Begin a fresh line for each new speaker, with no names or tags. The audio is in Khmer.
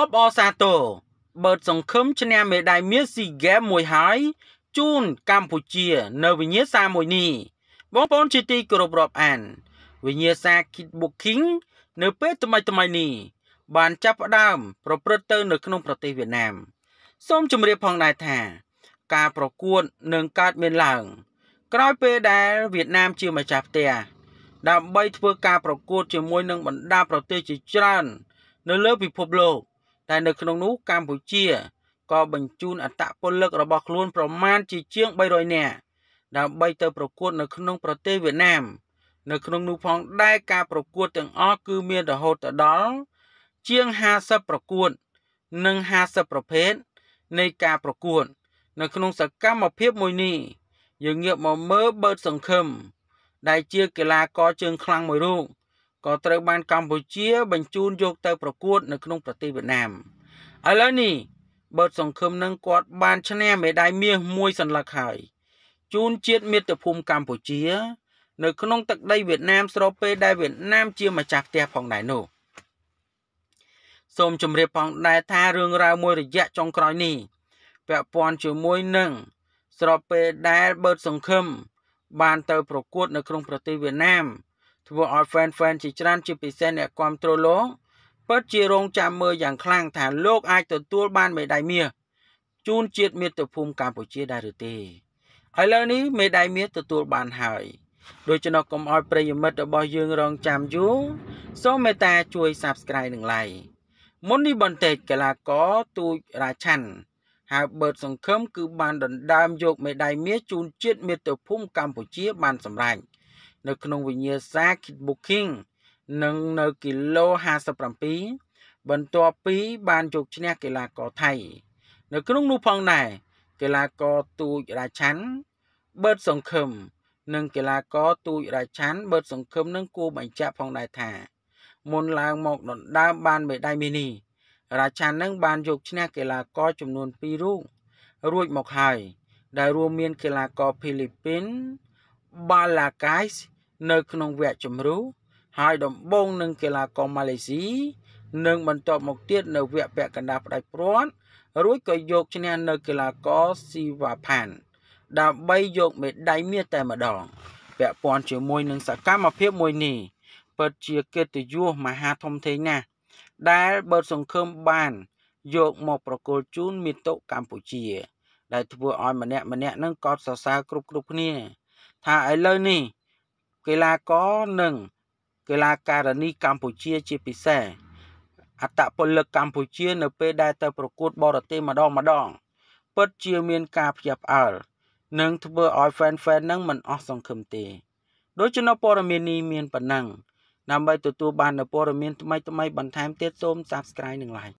អបអសាទរបើតសង្ឃឹមឈ្នះមេដាយមាសស៊ីហ្គេមមួយហើយ ជូនកម្ពុជា នៅវិញ្ញាសាមួយនេះបងប្អូនជាទីគោរពរាប់អានវិញ្ញាសា Kickboxing នៅពេលថ្មីថ្មីនេះបានចាប់ផ្ដើមប្រព្រឹត្តទៅនៅក្នុងប្រទេសវៀតណាមសូមជម្រាបផងដែរថាការប្រកួតនឹងកើតមានឡើង ក្រោយពេលដែលវៀតណាមជាម្ចាស់ផ្ទះដើម្បីធ្វើការប្រកួតជាមួយនឹងបណ្ដាប្រទេសជាច្រើន នៅលើពិភពលោកតែនៅក្នុងនោះកម្ពុជាក៏បញ្ជូនអត្តពលិករបស់ខ្លួនប្រមាណជាជាង300នាក់ដើម្បីទៅប្រកួត នៅក្នុងប្រទេសវៀតណាមនៅក្នុងនោះផងដែរការប្រកួតទាំងអស់គឺមានរហូតដល់ជាង50ប្រកួតនិង50ប្រភេទនៃការប្រកួត នៅក្នុងសកម្មភាពមួយនេះយើងងាកមកមើលបឺតសង្ឃឹមដែលជាកីឡាករជើងខ្លាំងមួយរូបក៏ត្រូវបានកម្ពុជា បញ្ជូនយកទៅប្រកួត នៅក្នុងប្រទេសវៀតណាមឥឡូវនេះបើសង្ឃឹមនឹងគាត់បានឈ្នះមេដាយមាសមួយសន្លឹកហើយជូនជាតិមាតុភូមិកម្ពុជា នៅ ក្នុង ទឹកដីវៀតណាម ស្របពេលដែលវៀតណាម ជាម្ចាស់ផ្ទះផងដែរនោះសូមជម្រាបផងដែរថារឿងរ៉ាវមួយរយៈចុងក្រោយនេះពាក់ព័ន្ធជាមួយនឹងស្របពេលដែលបើសង្ឃឹមបានទៅ ប្រកួត នៅក្នុង ប្រទេសវៀតណាមធ្វើឲ្យ fan fan ជាច្រើនជាពិសេសអ្នកគ្រប់គ្រងលោកពិតជារងចាំមើលយ៉ាងខ្លាំងថាលោកអាចទទួលបានមេដាយមាសជូនជាតិមាតុភូមិកម្ពុជាដែរឬទេឥឡូវនេះមេដាយមាសទទួលបានហើយដូច្នោះកុំឲ្យប្រិយមិត្តរបស់យើងរងចាំយូរសូមមេត្តាជួយ Subscribe និង Like មុននេះបន្តិចកីឡាករទូចរាឆាន់ហើយបឺតសង្ឃឹមគឺបានដណ្ដើមយកមេដាយមាសជូនជាតិមាតុភូមិកម្ពុជាបានសម្រេច។នៅក្នុងវិញ្ញាសា Kickboxing និងនៅគីឡូ57បន្ទាប់ពីបានជោគឈ្នះកីឡាករថៃ នៅក្នុងនោះផងដែរកីឡាករទូចរាឆាន់បឺតសង្ឃឹមនិងកីឡាករទូចរាឆាន់បឺតសង្ឃឹមនឹងគួរបញ្ជាក់ផងដែរថាមុនឡើងមកដណ្ដើមបានមេដាយមីនី រាឆាន់នឹងបានយកឈ្នះកីឡាករចំនួន2រូបរួចមកហើយដែលរួមមានកីឡាករហ្វីលីពីនបាឡាកាយសនៅក្នុងវគ្គជម្រុះហើយដំបូងនឹងកីឡាករម៉ាឡេស៊ីនឹងបន្តមកទៀតនៅវគ្គពាក់កណ្ដាលផ្ដាច់ព្រាត់រួចក៏យកឈ្នះនៅកីឡាករស៊ីវ៉ាផាន់ដើម្បីយកមេដាយមាសតែម្ដងពាក់ព័ន្ធជាមួយនឹងសកម្មភាពមួយនេះពិតជាកិត្តិយសមហាធំធេងណាស់ដែលបើសង្ឃឹមបានយកមកប្រគល់ជូនមាតុកម្ពុជា ដែលធ្វើឲ្យម្នាក់ម្នាក់នឹងកោតសរសើរគ្រប់គ្រប់គ្នាថាឥឡូវនេះកីឡាករនិងកីឡាការិនីកម្ពុជាជាពិសេសអត្តពលិកកម្ពុជានៅពេលដែល ទៅ ប្រកួត បរទេសម្ដងម្ដង ពិតជាមាន ការភ្ញាក់ផ្អើលនិង ធ្វើឲ្យ fan fan នឹងមិនអស់សង្ឃឹមទេដូច្នោះព័ត៌មាននេះមានប៉ុណ្ណឹងដើម្បីទទួលបាននូវព័ត៌មានថ្មីៗបន្ថែមទៀតសូម Subscribe និង Like